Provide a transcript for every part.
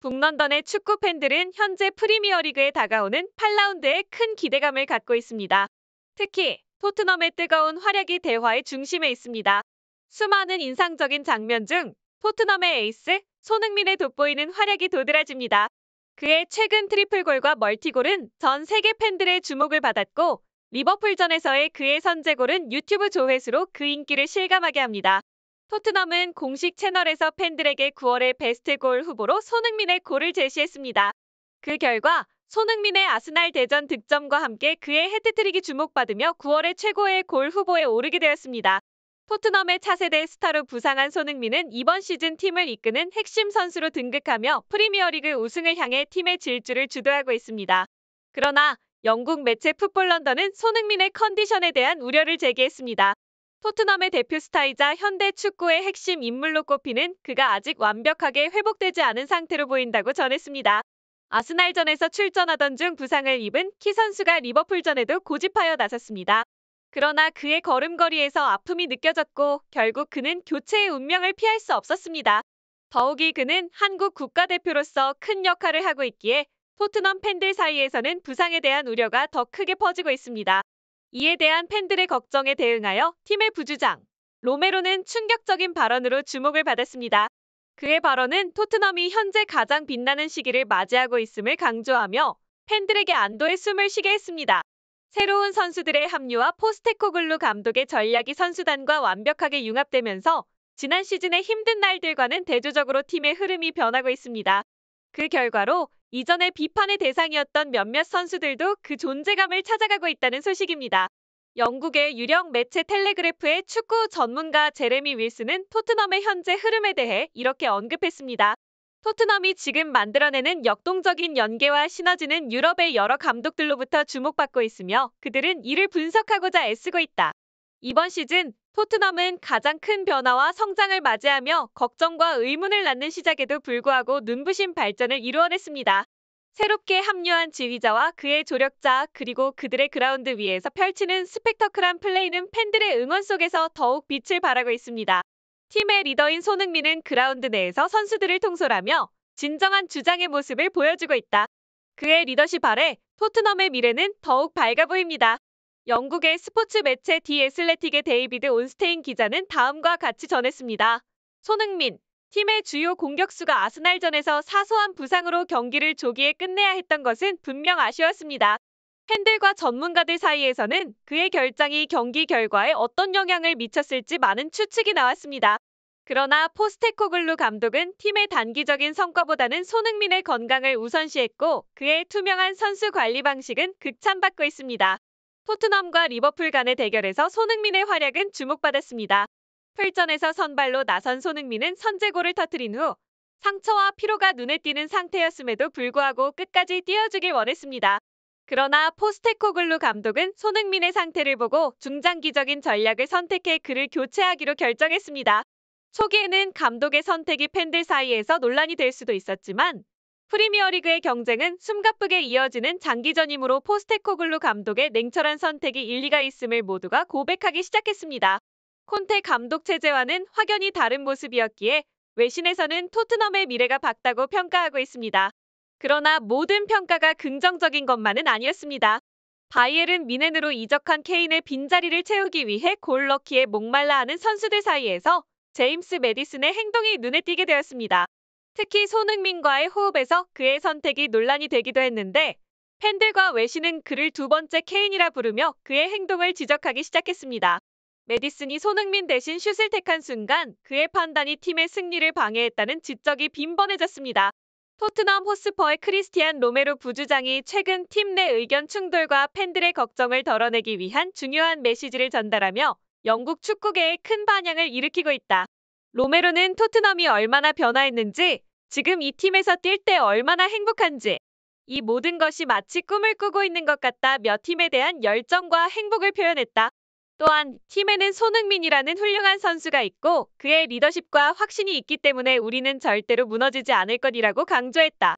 북런던의 축구 팬들은 현재 프리미어리그에 다가오는 8라운드에 큰 기대감을 갖고 있습니다. 특히 토트넘의 뜨거운 활약이 대화의 중심에 있습니다. 수많은 인상적인 장면 중 토트넘의 에이스 손흥민의 돋보이는 활약이 도드라집니다. 그의 최근 트리플골과 멀티골은 전 세계 팬들의 주목을 받았고 리버풀전에서의 그의 선제골은 유튜브 조회수로 그 인기를 실감하게 합니다. 토트넘은 공식 채널에서 팬들에게 9월의 베스트 골 후보로 손흥민의 골을 제시했습니다. 그 결과 손흥민의 아스날 대전 득점과 함께 그의 해트트릭이 주목받으며 9월의 최고의 골 후보에 오르게 되었습니다. 토트넘의 차세대 스타로 부상한 손흥민은 이번 시즌 팀을 이끄는 핵심 선수로 등극하며 프리미어리그 우승을 향해 팀의 질주를 주도하고 있습니다. 그러나 영국 매체 풋볼 런던은 손흥민의 컨디션에 대한 우려를 제기했습니다. 토트넘의 대표 스타이자 현대 축구의 핵심 인물로 꼽히는 그가 아직 완벽하게 회복되지 않은 상태로 보인다고 전했습니다. 아스날전에서 출전하던 중 부상을 입은 키 선수가 리버풀전에도 고집하여 나섰습니다. 그러나 그의 걸음걸이에서 아픔이 느껴졌고 결국 그는 교체의 운명을 피할 수 없었습니다. 더욱이 그는 한국 국가대표로서 큰 역할을 하고 있기에 토트넘 팬들 사이에서는 부상에 대한 우려가 더 크게 퍼지고 있습니다. 이에 대한 팬들의 걱정에 대응하여 팀의 부주장 로메로는 충격적인 발언으로 주목을 받았습니다. 그의 발언은 토트넘이 현재 가장 빛나는 시기를 맞이하고 있음을 강조하며 팬들에게 안도의 숨을 쉬게 했습니다. 새로운 선수들의 합류와 포스테코글루 감독의 전략이 선수단과 완벽하게 융합되면서 지난 시즌의 힘든 날들과는 대조적으로 팀의 흐름이 변하고 있습니다. 그 결과로 이전에 비판의 대상이었던 몇몇 선수들도 그 존재감을 찾아가고 있다는 소식입니다. 영국의 유령 매체 텔레그래프의 축구 전문가 제레미 윌스는 토트넘의 현재 흐름에 대해 이렇게 언급했습니다. 토트넘이 지금 만들어내는 역동적인 연계와 시너지는 유럽의 여러 감독들로부터 주목받고 있으며 그들은 이를 분석하고자 애쓰고 있다. 이번 시즌 토트넘은 가장 큰 변화와 성장을 맞이하며 걱정과 의문을 낳는 시작에도 불구하고 눈부신 발전을 이루어냈습니다. 새롭게 합류한 지휘자와 그의 조력자 그리고 그들의 그라운드 위에서 펼치는 스펙터클한 플레이는 팬들의 응원 속에서 더욱 빛을 발하고 있습니다. 팀의 리더인 손흥민은 그라운드 내에서 선수들을 통솔하며 진정한 주장의 모습을 보여주고 있다. 그의 리더십 아래 토트넘의 미래는 더욱 밝아 보입니다. 영국의 스포츠 매체 디에슬레틱의 데이비드 온스테인 기자는 다음과 같이 전했습니다. 손흥민, 팀의 주요 공격수가 아스날전에서 사소한 부상으로 경기를 조기에 끝내야 했던 것은 분명 아쉬웠습니다. 팬들과 전문가들 사이에서는 그의 결정이 경기 결과에 어떤 영향을 미쳤을지 많은 추측이 나왔습니다. 그러나 포스테코글루 감독은 팀의 단기적인 성과보다는 손흥민의 건강을 우선시했고 그의 투명한 선수 관리 방식은 극찬받고 있습니다. 토트넘과 리버풀 간의 대결에서 손흥민의 활약은 주목받았습니다. 풀전에서 선발로 나선 손흥민은 선제골을 터뜨린 후 상처와 피로가 눈에 띄는 상태였음에도 불구하고 끝까지 뛰어주길 원했습니다. 그러나 포스테코글루 감독은 손흥민의 상태를 보고 중장기적인 전략을 선택해 그를 교체하기로 결정했습니다. 초기에는 감독의 선택이 팬들 사이에서 논란이 될 수도 있었지만 프리미어리그의 경쟁은 숨가쁘게 이어지는 장기전이므로 포스테코글루 감독의 냉철한 선택이 일리가 있음을 모두가 고백하기 시작했습니다. 콘테 감독 체제와는 확연히 다른 모습이었기에 외신에서는 토트넘의 미래가 밝다고 평가하고 있습니다. 그러나 모든 평가가 긍정적인 것만은 아니었습니다. 바이엘은 미넨으로 이적한 케인의 빈자리를 채우기 위해 골럭키에 목말라하는 선수들 사이에서 제임스 메디슨의 행동이 눈에 띄게 되었습니다. 특히 손흥민과의 호흡에서 그의 선택이 논란이 되기도 했는데 팬들과 외신은 그를 두 번째 케인이라 부르며 그의 행동을 지적하기 시작했습니다. 메디슨이 손흥민 대신 슛을 택한 순간 그의 판단이 팀의 승리를 방해했다는 지적이 빈번해졌습니다. 토트넘 호스퍼의 크리스티안 로메로 부주장이 최근 팀 내 의견 충돌과 팬들의 걱정을 덜어내기 위한 중요한 메시지를 전달하며 영국 축구계에 큰 반향을 일으키고 있다. 로메로는 토트넘이 얼마나 변화했는지 지금 이 팀에서 뛸 때 얼마나 행복한지 이 모든 것이 마치 꿈을 꾸고 있는 것 같다 몇 팀에 대한 열정과 행복을 표현했다. 또한 팀에는 손흥민이라는 훌륭한 선수가 있고 그의 리더십과 확신이 있기 때문에 우리는 절대로 무너지지 않을 것이라고 강조했다.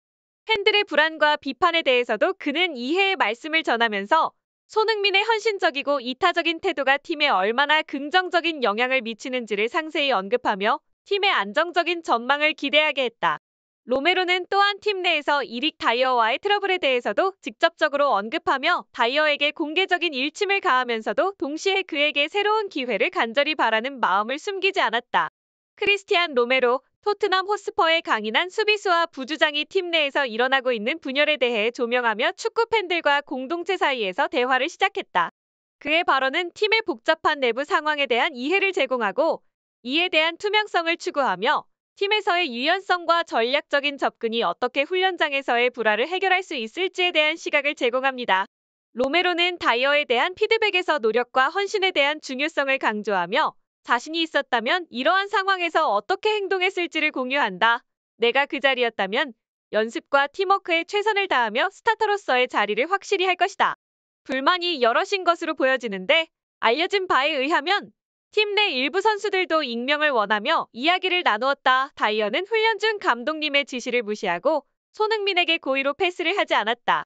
팬들의 불안과 비판에 대해서도 그는 이해의 말씀을 전하면서 손흥민의 헌신적이고 이타적인 태도가 팀에 얼마나 긍정적인 영향을 미치는지를 상세히 언급하며 팀의 안정적인 전망을 기대하게 했다. 로메로는 또한 팀 내에서 이릭 다이어와의 트러블에 대해서도 직접적으로 언급하며 다이어에게 공개적인 일침을 가하면서도 동시에 그에게 새로운 기회를 간절히 바라는 마음을 숨기지 않았다. 크리스티안 로메로, 토트넘 호스퍼의 강인한 수비수와 부주장이 팀 내에서 일어나고 있는 분열에 대해 조명하며 축구 팬들과 공동체 사이에서 대화를 시작했다. 그의 발언은 팀의 복잡한 내부 상황에 대한 이해를 제공하고 이에 대한 투명성을 추구하며 팀에서의 유연성과 전략적인 접근이 어떻게 훈련장에서의 불화를 해결할 수 있을지에 대한 시각을 제공합니다. 로메로는 다이어에 대한 피드백에서 노력과 헌신에 대한 중요성을 강조하며 자신이 있었다면 이러한 상황에서 어떻게 행동했을지를 공유한다. 내가 그 자리였다면 연습과 팀워크에 최선을 다하며 스타터로서의 자리를 확실히 할 것이다. 불만이 여럿인 것으로 보여지는데 알려진 바에 의하면 팀내 일부 선수들도 익명을 원하며 이야기를 나누었다. 다이어는 훈련 중 감독님의 지시를 무시하고 손흥민에게 고의로 패스를 하지 않았다.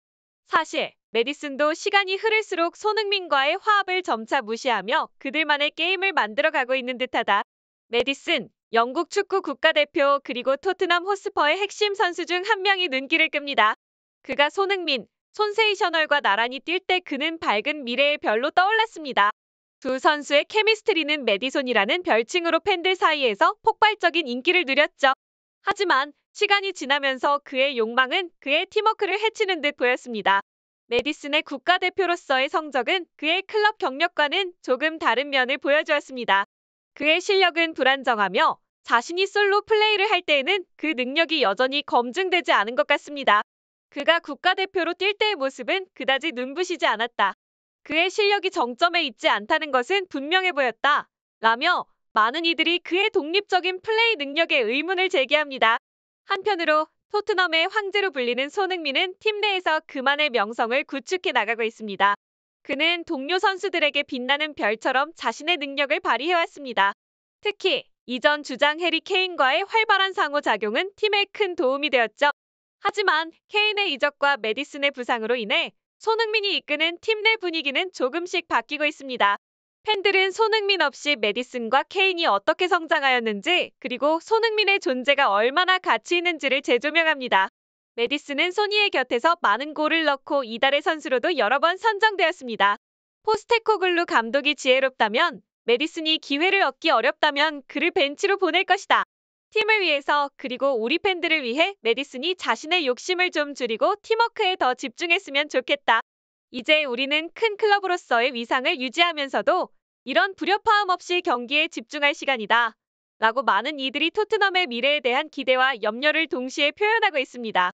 사실 메디슨도 시간이 흐를수록 손흥민과의 화합을 점차 무시하며 그들만의 게임을 만들어가고 있는 듯하다. 메디슨, 영국 축구 국가대표 그리고 토트넘 호스퍼의 핵심 선수 중 한 명이 눈길을 끕니다. 그가 손흥민, 손세이셔널과 나란히 뛸 때 그는 밝은 미래에 별로 떠올랐습니다. 두 선수의 케미스트리는 메디손이라는 별칭으로 팬들 사이에서 폭발적인 인기를 누렸죠. 하지만 시간이 지나면서 그의 욕망은 그의 팀워크를 해치는 듯 보였습니다. 메디슨의 국가대표로서의 성적은 그의 클럽 경력과는 조금 다른 면을 보여주었습니다. 그의 실력은 불안정하며 자신이 솔로 플레이를 할 때에는 그 능력이 여전히 검증되지 않은 것 같습니다. 그가 국가대표로 뛸 때의 모습은 그다지 눈부시지 않았다. 그의 실력이 정점에 있지 않다는 것은 분명해 보였다. 라며 많은 이들이 그의 독립적인 플레이 능력에 의문을 제기합니다. 한편으로 토트넘의 황제로 불리는 손흥민은 팀 내에서 그만의 명성을 구축해 나가고 있습니다. 그는 동료 선수들에게 빛나는 별처럼 자신의 능력을 발휘해왔습니다. 특히 이전 주장 해리 케인과의 활발한 상호작용은 팀에 큰 도움이 되었죠. 하지만 케인의 이적과 메디슨의 부상으로 인해 손흥민이 이끄는 팀 내 분위기는 조금씩 바뀌고 있습니다. 팬들은 손흥민 없이 메디슨과 케인이 어떻게 성장하였는지 그리고 손흥민의 존재가 얼마나 가치 있는지를 재조명합니다. 메디슨은 소니의 곁에서 많은 골을 넣고 이달의 선수로도 여러 번 선정되었습니다. 포스테코글루 감독이 지혜롭다면 메디슨이 기회를 얻기 어렵다면 그를 벤치로 보낼 것이다. 팀을 위해서 그리고 우리 팬들을 위해 메디슨이 자신의 욕심을 좀 줄이고 팀워크에 더 집중했으면 좋겠다. 이제 우리는 큰 클럽으로서의 위상을 유지하면서도 이런 불협화음 없이 경기에 집중할 시간이다. 라고 많은 이들이 토트넘의 미래에 대한 기대와 염려를 동시에 표현하고 있습니다.